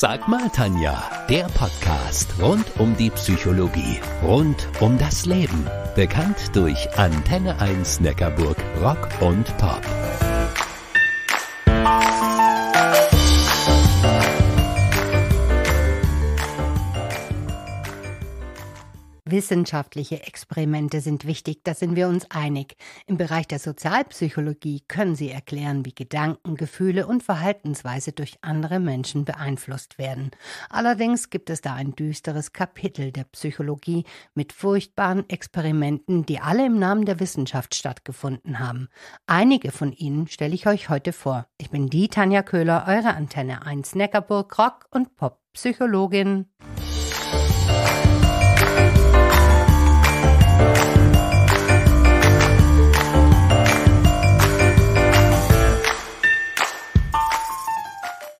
Sag mal, Tanja, der Podcast rund um die Psychologie, rund um das Leben. Bekannt durch Antenne 1 Neckarburg Rock und Pop. Wissenschaftliche Experimente sind wichtig, da sind wir uns einig. Im Bereich der Sozialpsychologie können sie erklären, wie Gedanken, Gefühle und Verhaltensweise durch andere Menschen beeinflusst werden. Allerdings gibt es da ein düsteres Kapitel der Psychologie mit furchtbaren Experimenten, die alle im Namen der Wissenschaft stattgefunden haben. Einige von ihnen stelle ich euch heute vor. Ich bin die Tanja Köhler, eure Antenne 1 Neckarburg, Rock und Pop Psychologin.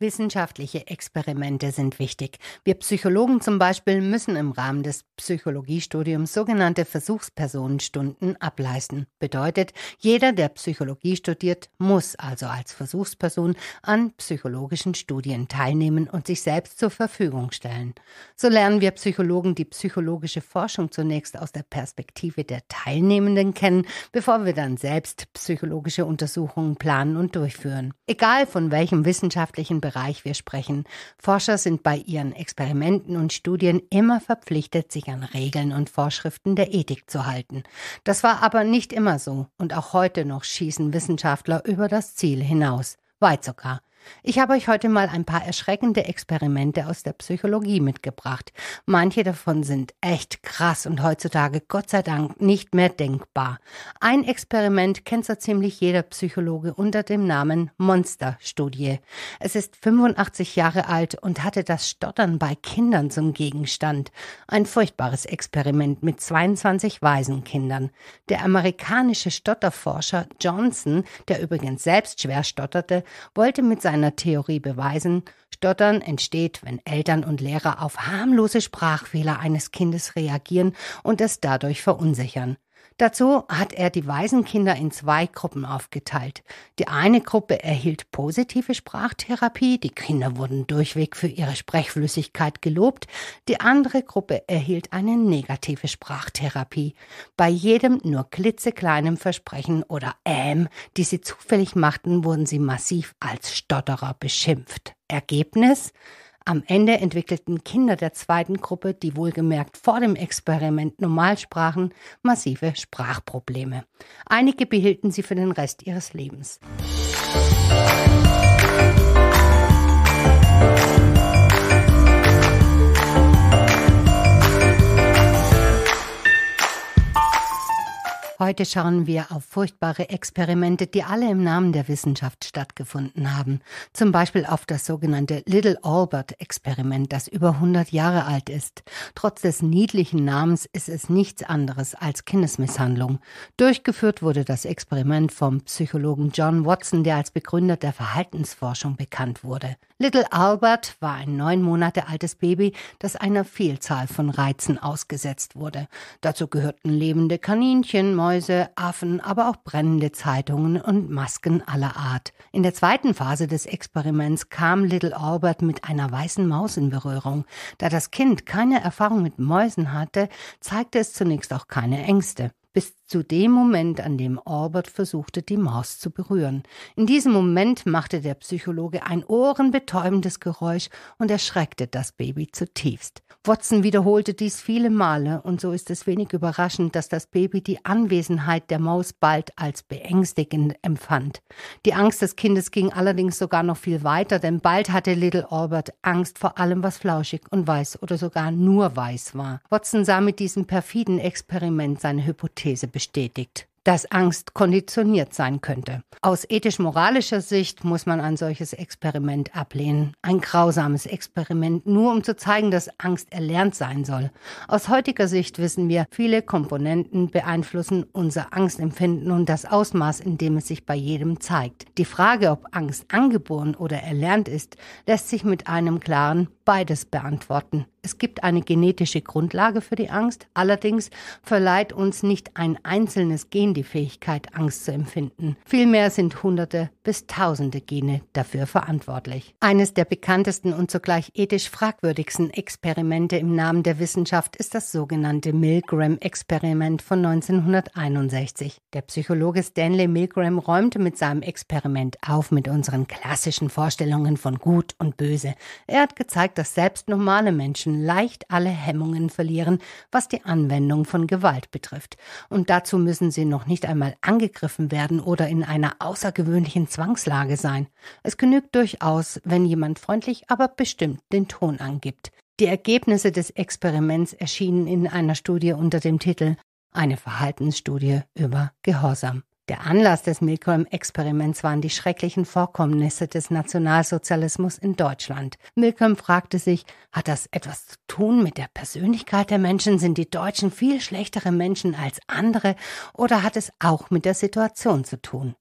Wissenschaftliche Experimente sind wichtig. Wir Psychologen zum Beispiel müssen im Rahmen des Psychologiestudiums sogenannte Versuchspersonenstunden ableisten. Bedeutet, jeder, der Psychologie studiert, muss also als Versuchsperson an psychologischen Studien teilnehmen und sich selbst zur Verfügung stellen. So lernen wir Psychologen die psychologische Forschung zunächst aus der Perspektive der Teilnehmenden kennen, bevor wir dann selbst psychologische Untersuchungen planen und durchführen. Egal von welchem wissenschaftlichen Bereich Bereich wir sprechen. Forscher sind bei ihren Experimenten und Studien immer verpflichtet, sich an Regeln und Vorschriften der Ethik zu halten. Das war aber nicht immer so und auch heute noch schießen Wissenschaftler über das Ziel hinaus, weit sogar. Ich habe euch heute mal ein paar erschreckende Experimente aus der Psychologie mitgebracht. Manche davon sind echt krass und heutzutage Gott sei Dank nicht mehr denkbar. Ein Experiment kennt so ziemlich jeder Psychologe unter dem Namen Monsterstudie. Es ist 85 Jahre alt und hatte das Stottern bei Kindern zum Gegenstand. Ein furchtbares Experiment mit 22 Waisenkindern. Der amerikanische Stotterforscher Johnson, der übrigens selbst schwer stotterte, wollte mit seinem seiner Theorie beweisen, Stottern entsteht, wenn Eltern und Lehrer auf harmlose Sprachfehler eines Kindes reagieren und es dadurch verunsichern. Dazu hat er die Waisenkinder in zwei Gruppen aufgeteilt. Die eine Gruppe erhielt positive Sprachtherapie, die Kinder wurden durchweg für ihre Sprechflüssigkeit gelobt, die andere Gruppe erhielt eine negative Sprachtherapie, bei jedem nur klitzekleinem Versprechen oder Ähm, die sie zufällig machten, wurden sie massiv als Stotterer beschimpft. Ergebnis? Am Ende entwickelten Kinder der zweiten Gruppe, die wohlgemerkt vor dem Experiment normal sprachen, massive Sprachprobleme. Einige behielten sie für den Rest ihres Lebens. Musik Heute schauen wir auf furchtbare Experimente, die alle im Namen der Wissenschaft stattgefunden haben. Zum Beispiel auf das sogenannte Little Albert-Experiment, das über 100 Jahre alt ist. Trotz des niedlichen Namens ist es nichts anderes als Kindesmisshandlung. Durchgeführt wurde das Experiment vom Psychologen John Watson, der als Begründer der Verhaltensforschung bekannt wurde. Little Albert war ein neun Monate altes Baby, das einer Vielzahl von Reizen ausgesetzt wurde. Dazu gehörten lebende Kaninchen, Mäuse, Affen, aber auch brennende Zeitungen und Masken aller Art. In der zweiten Phase des Experiments kam Little Albert mit einer weißen Maus in Berührung. Da das Kind keine Erfahrung mit Mäusen hatte, zeigte es zunächst auch keine Ängste bis zu dem Moment, an dem Orbert versuchte, die Maus zu berühren. In diesem Moment machte der Psychologe ein ohrenbetäubendes Geräusch und erschreckte das Baby zutiefst. Watson wiederholte dies viele Male, und so ist es wenig überraschend, dass das Baby die Anwesenheit der Maus bald als beängstigend empfand. Die Angst des Kindes ging allerdings sogar noch viel weiter, denn bald hatte Little Orbert Angst vor allem, was flauschig und weiß oder sogar nur weiß war. Watson sah mit diesem perfiden Experiment seine Hypothese These bestätigt dass Angst konditioniert sein könnte. Aus ethisch-moralischer Sicht muss man ein solches Experiment ablehnen. Ein grausames Experiment, nur um zu zeigen, dass Angst erlernt sein soll. Aus heutiger Sicht wissen wir, viele Komponenten beeinflussen unser Angstempfinden und das Ausmaß, in dem es sich bei jedem zeigt. Die Frage, ob Angst angeboren oder erlernt ist, lässt sich mit einem klaren beides beantworten. Es gibt eine genetische Grundlage für die Angst, allerdings verleiht uns nicht ein einzelnes Gen die Fähigkeit, Angst zu empfinden. Vielmehr sind Hunderte bis Tausende Gene dafür verantwortlich. Eines der bekanntesten und zugleich ethisch fragwürdigsten Experimente im Namen der Wissenschaft ist das sogenannte Milgram-Experiment von 1961. Der Psychologe Stanley Milgram räumte mit seinem Experiment auf mit unseren klassischen Vorstellungen von Gut und Böse. Er hat gezeigt, dass selbst normale Menschen leicht alle Hemmungen verlieren, was die Anwendung von Gewalt betrifft. Und dazu müssen sie noch nicht einmal angegriffen werden oder in einer außergewöhnlichen Zwangslage sein. Es genügt durchaus, wenn jemand freundlich, aber bestimmt den Ton angibt. Die Ergebnisse des Experiments erschienen in einer Studie unter dem Titel Eine Verhaltensstudie über Gehorsam. Der Anlass des Milcom-Experiments waren die schrecklichen Vorkommnisse des Nationalsozialismus in Deutschland. Milcom fragte sich, hat das etwas zu tun mit der Persönlichkeit der Menschen? Sind die Deutschen viel schlechtere Menschen als andere? Oder hat es auch mit der Situation zu tun?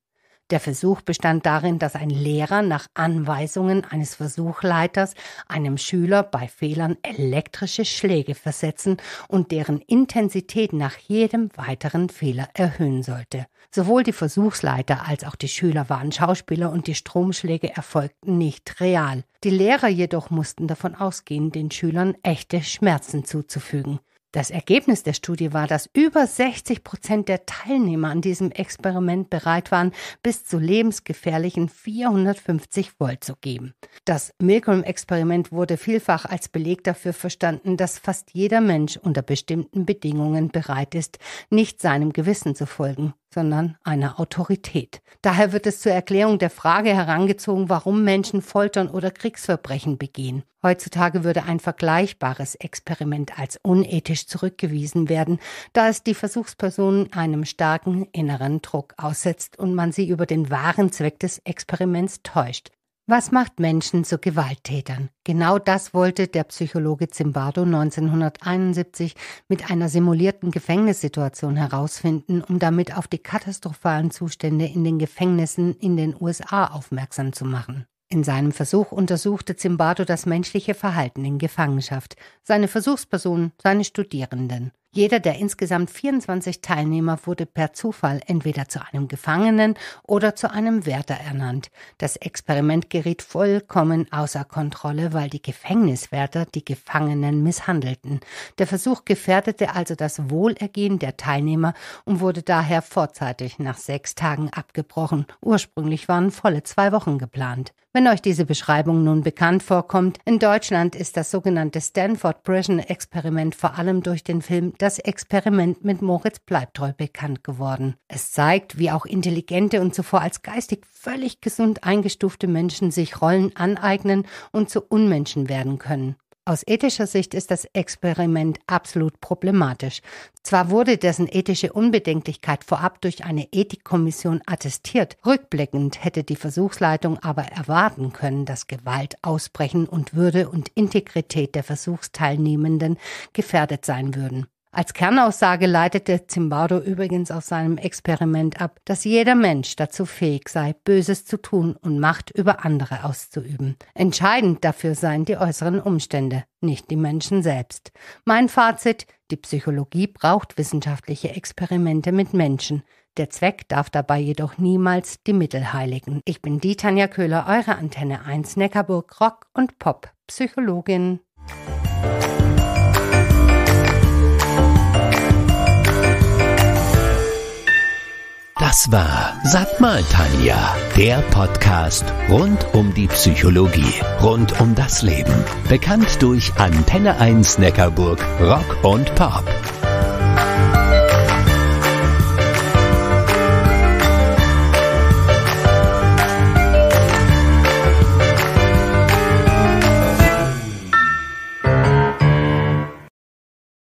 Der Versuch bestand darin, dass ein Lehrer nach Anweisungen eines Versuchleiters einem Schüler bei Fehlern elektrische Schläge versetzen und deren Intensität nach jedem weiteren Fehler erhöhen sollte. Sowohl die Versuchsleiter als auch die Schüler waren Schauspieler und die Stromschläge erfolgten nicht real. Die Lehrer jedoch mussten davon ausgehen, den Schülern echte Schmerzen zuzufügen. Das Ergebnis der Studie war, dass über 60 Prozent der Teilnehmer an diesem Experiment bereit waren, bis zu lebensgefährlichen 450 Volt zu geben. Das Milgram-Experiment wurde vielfach als Beleg dafür verstanden, dass fast jeder Mensch unter bestimmten Bedingungen bereit ist, nicht seinem Gewissen zu folgen sondern einer Autorität. Daher wird es zur Erklärung der Frage herangezogen, warum Menschen foltern oder Kriegsverbrechen begehen. Heutzutage würde ein vergleichbares Experiment als unethisch zurückgewiesen werden, da es die Versuchspersonen einem starken inneren Druck aussetzt und man sie über den wahren Zweck des Experiments täuscht. Was macht Menschen zu Gewalttätern? Genau das wollte der Psychologe Zimbardo 1971 mit einer simulierten Gefängnissituation herausfinden, um damit auf die katastrophalen Zustände in den Gefängnissen in den USA aufmerksam zu machen. In seinem Versuch untersuchte Zimbardo das menschliche Verhalten in Gefangenschaft, seine Versuchspersonen, seine Studierenden. Jeder der insgesamt 24 Teilnehmer wurde per Zufall entweder zu einem Gefangenen oder zu einem Wärter ernannt. Das Experiment geriet vollkommen außer Kontrolle, weil die Gefängniswärter die Gefangenen misshandelten. Der Versuch gefährdete also das Wohlergehen der Teilnehmer und wurde daher vorzeitig nach sechs Tagen abgebrochen. Ursprünglich waren volle zwei Wochen geplant. Wenn euch diese Beschreibung nun bekannt vorkommt, in Deutschland ist das sogenannte Stanford Prison Experiment vor allem durch den Film das Experiment mit Moritz Bleibtreu bekannt geworden. Es zeigt, wie auch intelligente und zuvor als geistig völlig gesund eingestufte Menschen sich Rollen aneignen und zu Unmenschen werden können. Aus ethischer Sicht ist das Experiment absolut problematisch. Zwar wurde dessen ethische Unbedenklichkeit vorab durch eine Ethikkommission attestiert, rückblickend hätte die Versuchsleitung aber erwarten können, dass Gewalt ausbrechen und Würde und Integrität der Versuchsteilnehmenden gefährdet sein würden. Als Kernaussage leitete Zimbardo übrigens aus seinem Experiment ab, dass jeder Mensch dazu fähig sei, Böses zu tun und Macht über andere auszuüben. Entscheidend dafür seien die äußeren Umstände, nicht die Menschen selbst. Mein Fazit, die Psychologie braucht wissenschaftliche Experimente mit Menschen. Der Zweck darf dabei jedoch niemals die Mittel heiligen. Ich bin die Tanja Köhler, eure Antenne 1 Neckarburg Rock und Pop, Psychologin. Das war Sag mal, Tanja, der Podcast rund um die Psychologie, rund um das Leben. Bekannt durch Antenne 1 Neckarburg, Rock und Pop.